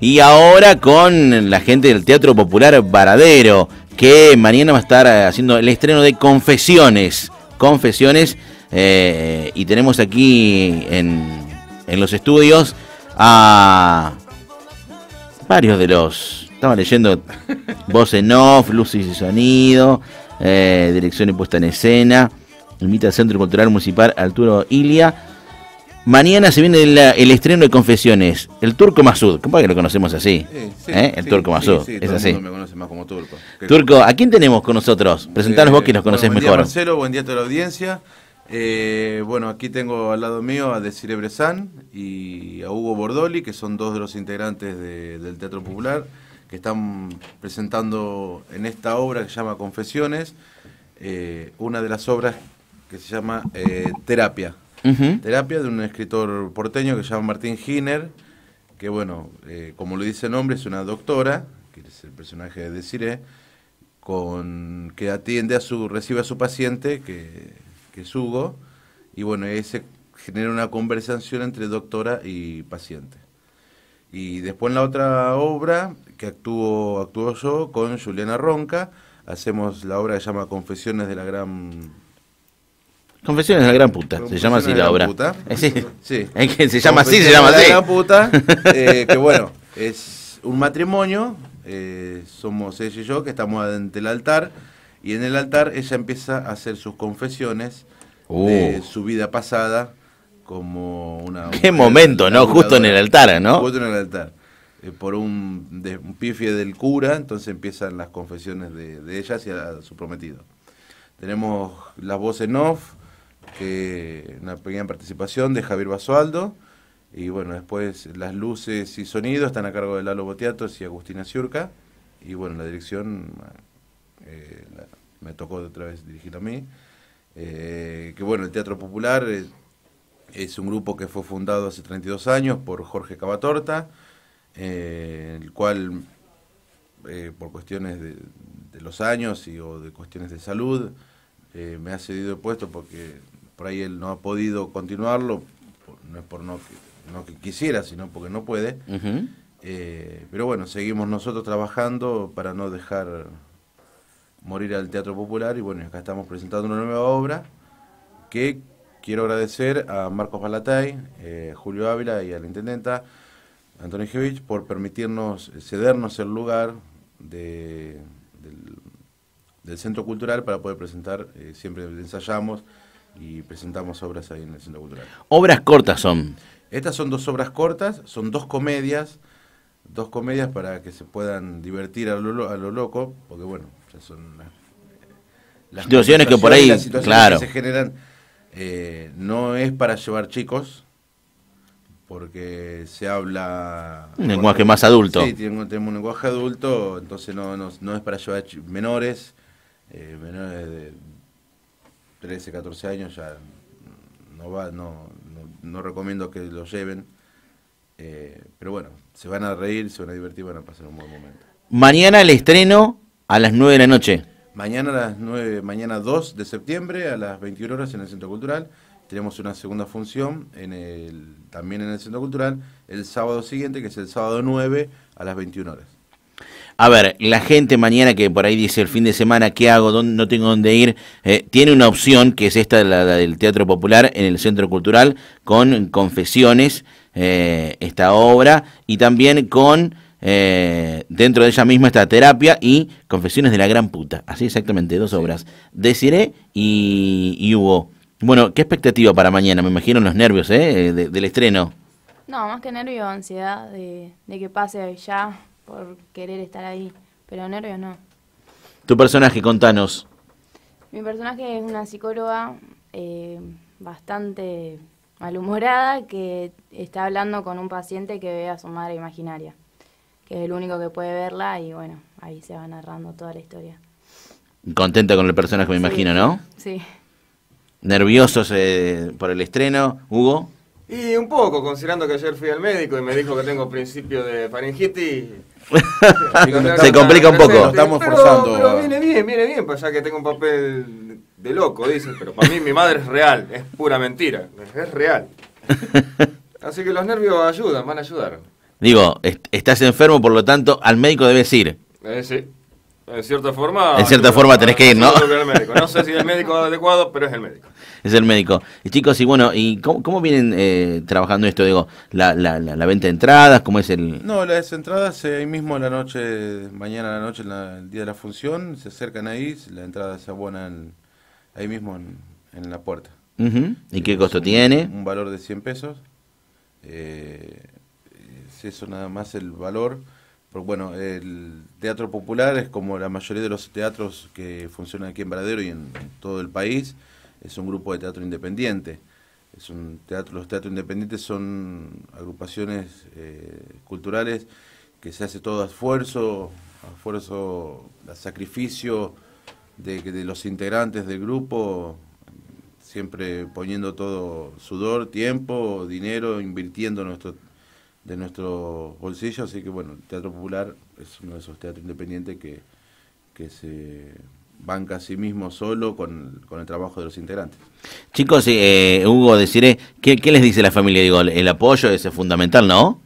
Y ahora con la gente del Teatro Popular Varadero, que mañana va a estar eh, haciendo el estreno de Confesiones. Confesiones. Eh, y tenemos aquí en, los estudios a varios de los. Estaba leyendo voz en off, luces y sonido, eh, dirección y puesta en escena. Invita al Centro Cultural Municipal Arturo Ilia Mañana se viene el estreno de Confesiones, el Turco Masud. ¿Cómo que lo conocemos así? ¿eh? El Turco Masud. es así. me conoce más como Turco. Turco, ¿a quién tenemos con nosotros? Presentanos eh, vos que nos conocés mejor. buen mejor. Día Marcelo, buen día a toda la audiencia. Eh, bueno, aquí tengo al lado mío a Desire Bresan y a Hugo Bordoli, que son dos de los integrantes del Teatro Popular, que están presentando en esta obra que se llama Confesiones, una de las obras que se llama Terapia terapia de un escritor porteño que se llama Martín Giner, que bueno, eh, como lo dice el nombre, es una doctora, que es el personaje de Cire, con que atiende a su, recibe a su paciente, que, que es Hugo, y bueno, ese genera una conversación entre doctora y paciente. Y después en la otra obra, que actuó actuó yo con Juliana Ronca, hacemos la obra que se llama Confesiones de la Gran Confesiones de la gran puta, se llama así la obra. Puta. Eh, sí, sí. se llama así, se llama así. La gran puta, eh, que bueno, es un matrimonio, eh, somos ella y yo que estamos ante el altar, y en el altar ella empieza a hacer sus confesiones uh. de su vida pasada como una... Qué momento, ¿no? Justo en el altar, ¿no? Justo en el altar. por un, de, del cura, entonces empiezan las confesiones de, ella hacia su prometido. Tenemos las voces en off que una pequeña participación de Javier Basualdo. Y bueno, después las luces y sonidos están a cargo de Lalo Boteatos y Agustina Ciurca. Y bueno, la dirección eh, me tocó otra vez dirigir a mí. Eh, que bueno, el Teatro Popular eh, es, un grupo que fue fundado hace 32 años por Jorge Cavatorta, el cual por cuestiones de, de, los años y, o de cuestiones de salud me ha cedido el puesto porque por ahí él no ha podido continuarlo, no es por no que, que quisiera, sino porque no puede. Eh, pero bueno, seguimos nosotros trabajando para no dejar morir al Teatro Popular y bueno, acá estamos presentando una nueva obra que quiero agradecer a Marcos Balatay, eh, Julio Ávila y a la Intendenta Antonio Jevich por permitirnos eh, cedernos el lugar del, Centro Cultural para poder presentar, siempre ensayamos y presentamos obras ahí en el Centro Cultural. ¿Obras cortas son? Estas son dos obras cortas, son dos comedias, dos comedias para que se puedan divertir a lo, a lo loco, porque bueno, ya son las, situaciones que por ahí claro. se generan. Eh, no es para llevar chicos, porque se habla... Un lenguaje más adulto. Sí, tenemos un lenguaje adulto, entonces no, no, es para llevar menores, eh, menores de 13, 14 años ya no va, no, no, recomiendo que lo lleven. Eh, pero bueno, se van a reír, se van a divertir, van a pasar un buen momento. Mañana el estreno a las 9 de la noche. Mañana a las 9, mañana 2 de septiembre a las 21 horas en el Centro Cultural. Tenemos una segunda función en el, también en el Centro Cultural el sábado siguiente, que es el sábado 9 a las 21 horas a ver, la gente mañana que por ahí dice el fin de semana, ¿qué hago? ¿Dónde, no tengo dónde ir. Eh, tiene una opción que es esta, la, del Teatro Popular en el Centro Cultural, con Confesiones, eh, esta obra, y también con. Eh, dentro de ella misma esta terapia y Confesiones de la Gran Puta. Así exactamente, dos obras. Desiré y, y Hugo. Bueno, ¿qué expectativa para mañana? Me imagino los nervios ¿eh? del estreno. No, más que nervios, ansiedad de, de que pase ya por querer estar ahí, pero nervios no. Tu personaje, contanos. Mi personaje es una psicóloga eh, bastante malhumorada que está hablando con un paciente que ve a su madre imaginaria, que es el único que puede verla y bueno, ahí se va narrando toda la historia. Contenta con el personaje, me imagino, ¿no? Sí. ¿Nerviosos eh, por el estreno, Hugo? Y un poco, considerando que ayer fui al médico y me dijo que tengo principio de faringitis. Se complica un poco. estamos forzando. Pero viene bien, viene bien, pues ya que tengo un papel de loco, dices. Pero para mí mi madre es real, es pura mentira, es real. Así que los nervios ayudan, van a ayudar. Digo, estás enfermo, por lo tanto, al médico debes ir. Eh, sí. En cierta forma. En cierta forma tenés que ir, ¿no? No sé si el médico adecuado, pero es el médico. Es el médico. Y chicos, y bueno, ¿y cómo, vienen eh, trabajando esto? Digo, la, la, venta de entradas, ¿cómo es el...? No, las entradas eh, ahí mismo en la noche, mañana a la noche, en el día de la función, se acercan ahí, la entrada se abonan ahí mismo en, la puerta. ¿Y qué costo tiene? Un valor de 100 pesos. Eh, es eso nada más el valor porque bueno, el teatro popular es como la mayoría de los teatros que funcionan aquí en Varadero y en, todo el país, es un grupo de teatro independiente. Es un teatro, los teatros independientes son agrupaciones eh, culturales que se hace todo esfuerzo, esfuerzo, a sacrificio de, de los integrantes del grupo, siempre poniendo todo sudor, tiempo, dinero, invirtiendo nuestro de nuestro bolsillo, así que bueno, el Teatro Popular es uno de esos teatros independientes que, se banca a sí mismo solo con, el trabajo de los integrantes. Chicos, eh, eh Hugo, deciré, ¿qué, les dice la familia? Digo, el, apoyo es fundamental, ¿no?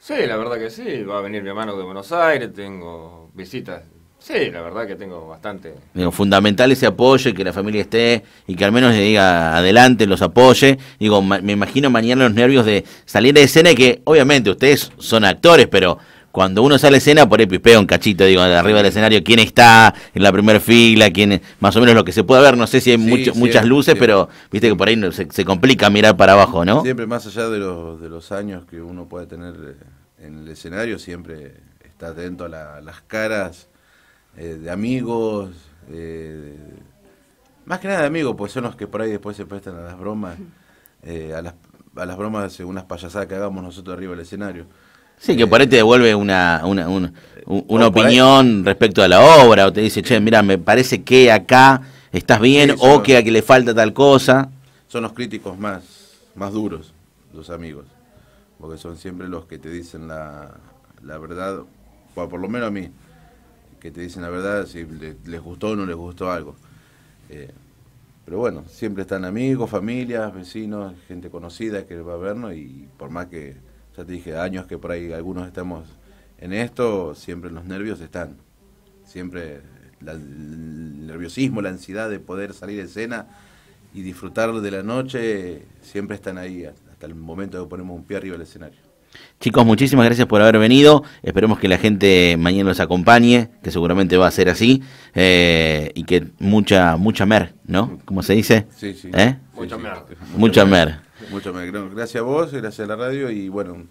Sí, la verdad que sí, va a venir mi hermano de Buenos Aires, tengo visitas Sí, la verdad que tengo bastante. Digo, fundamental ese apoyo y que la familia esté y que al menos le diga adelante, los apoye. Digo, me imagino mañana los nervios de salir de escena y que obviamente ustedes son actores, pero cuando uno sale a escena, por ahí un cachito, digo, arriba del escenario, quién está en la primera fila, quién, más o menos lo que se puede ver, no sé si hay muchas luces, pero viste que por ahí se, complica mirar para abajo, ¿no? Siempre, más allá de los, años que uno puede tener eh, en el escenario, siempre está atento a las caras eh, de amigos, eh, más que nada de amigos, pues son los que por ahí después se prestan a las bromas, eh, a, las, a las bromas, unas payasadas que hagamos nosotros arriba del escenario. Sí, que por ahí te devuelve una, una, una opinión respecto a la obra, o te dice, che, mira, me parece que acá estás bien, o que aquí le falta tal cosa. Son los críticos más, más duros, los amigos, porque son siempre los que te dicen la, verdad, o por lo menos a mí, que te dicen la verdad, si les gustó o no les gustó algo. Eh, pero bueno, siempre están amigos, familias, vecinos, gente conocida que va a vernos y por más que, ya te dije, años que por ahí algunos estamos en esto, siempre los nervios están. Siempre el nerviosismo, la ansiedad de poder salir de escena y disfrutar de la noche, siempre están ahí hasta el momento que ponemos un pie arriba del escenario. Chicos, muchísimas gracias por haber venido. Esperemos que la gente mañana los acompañe, que seguramente va a ser así. Eh, y que mucha, mucha mer, ¿no? ¿Cómo se dice? Sí, sí. ¿Eh? Mucha, mer. Mucha mer. Mucha mer. Gracias a vos, gracias a la radio y bueno,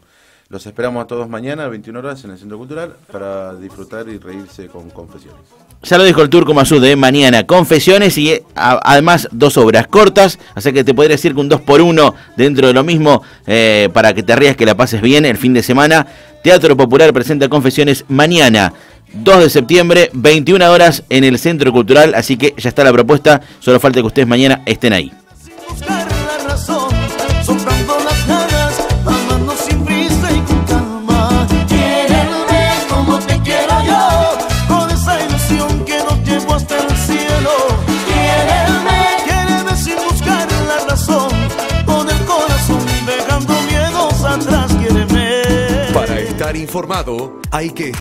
los esperamos a todos mañana a 21 horas en el Centro Cultural para disfrutar y reírse con confesiones. Ya lo dijo el Turco Masud, de ¿eh? mañana confesiones y eh, además dos obras cortas, así que te podría decir que un 2 por 1 dentro de lo mismo eh, para que te rías, que la pases bien el fin de semana. Teatro Popular presenta confesiones mañana. 2 de septiembre, 21 horas en el Centro Cultural, así que ya está la propuesta, solo falta que ustedes mañana estén ahí. informado, hay que...